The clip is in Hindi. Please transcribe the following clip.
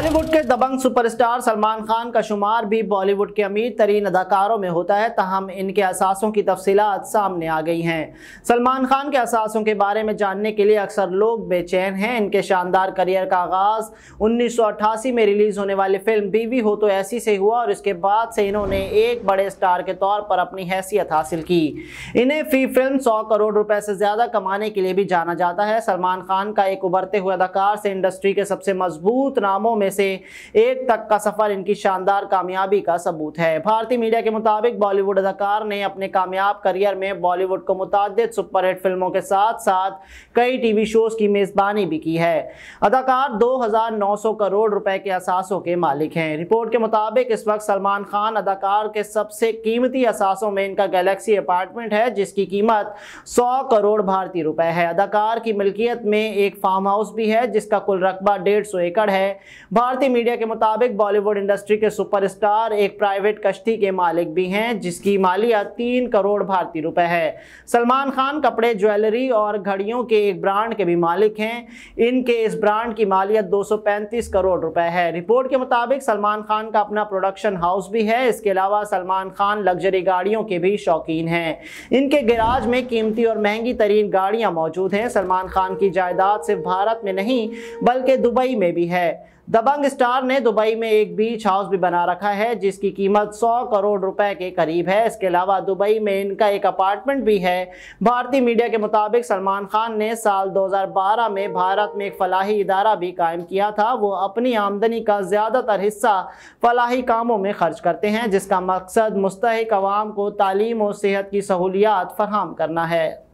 बॉलीवुड के दबंग सुपरस्टार सलमान खान का शुमार भी बॉलीवुड के अमीर तरीन अदाकारों में होता है तहम इनके असासों की तफसीत सामने आ गई हैं सलमान खान के असासों के बारे में जानने के लिए अक्सर लोग बेचैन हैं इनके शानदार करियर का आगाज़ उन्नीस सौ अट्ठासी में रिलीज़ होने वाली फिल्म बीवी हो तो ऐसी से हुआ और इसके बाद से इन्होंने एक बड़े स्टार के तौर पर अपनी हैसियत हासिल की इन्हें फी फिल्म सौ करोड़ रुपये से ज़्यादा कमाने के लिए भी जाना जाता है सलमान खान का एक उभरते हुए अदाकार से इंडस्ट्री के सबसे मजबूत नामों में में से एक तक का सफर इनकी शानदार कामयाबी का सबूत है भारतीय मीडिया के मुताबिक बॉलीवुड अदाकार ने अपने कामयाब करियर में बॉलीवुड को मुतद सुपरहिट फिल्मों के साथ साथ कई टीवी शोज की मेजबानी भी की है अदाकार दो करोड़ रुपए के असासों के मालिक हैं रिपोर्ट के मुताबिक इस वक्त सलमान खान अदाकार के सबसे कीमती असासों में इनका गैलेक्सी अपार्टमेंट है जिसकी कीमत 100 करोड़ भारतीय रुपए है अदाकार की मिल्कियत में एक फार्म हाउस भी है जिसका कुल रकबा डेढ़ एकड़ है भारतीय मीडिया के मुताबिक बॉलीवुड इंडस्ट्री के सुपरस्टार एक प्राइवेट कश्ती के मालिक भी हैं जिसकी मालियत तीन करोड़ भारतीय रुपए है सलमान खान कपड़े ज्वेलरी और घड़ियों के एक ब्रांड के भी मालिक हैं इनके इस ब्रांड की मालियत 235 करोड़ रुपए है रिपोर्ट के मुताबिक सलमान खान का अपना प्रोडक्शन हाउस भी है इसके अलावा सलमान खान लग्जरी गाड़ियों के भी शौकीन हैं इनके गिराज में कीमती और महंगी तरीन गाड़ियाँ मौजूद हैं सलमान खान की जायदाद सिर्फ भारत में नहीं बल्कि दुबई में भी है दबंग स्टार ने दुबई में एक बीच हाउस भी बना रखा है जिसकी कीमत 100 करोड़ रुपए के करीब है इसके अलावा दुबई में इनका एक अपार्टमेंट भी है भारतीय मीडिया के मुताबिक सलमान खान ने साल 2012 में भारत में एक फलाही इदारा भी कायम किया था वो अपनी आमदनी का ज़्यादातर हिस्सा फलाही कामों में खर्च करते हैं जिसका मकसद मुस्तक आवाम को तालीम और सेहत की सहूलियात फराम करना है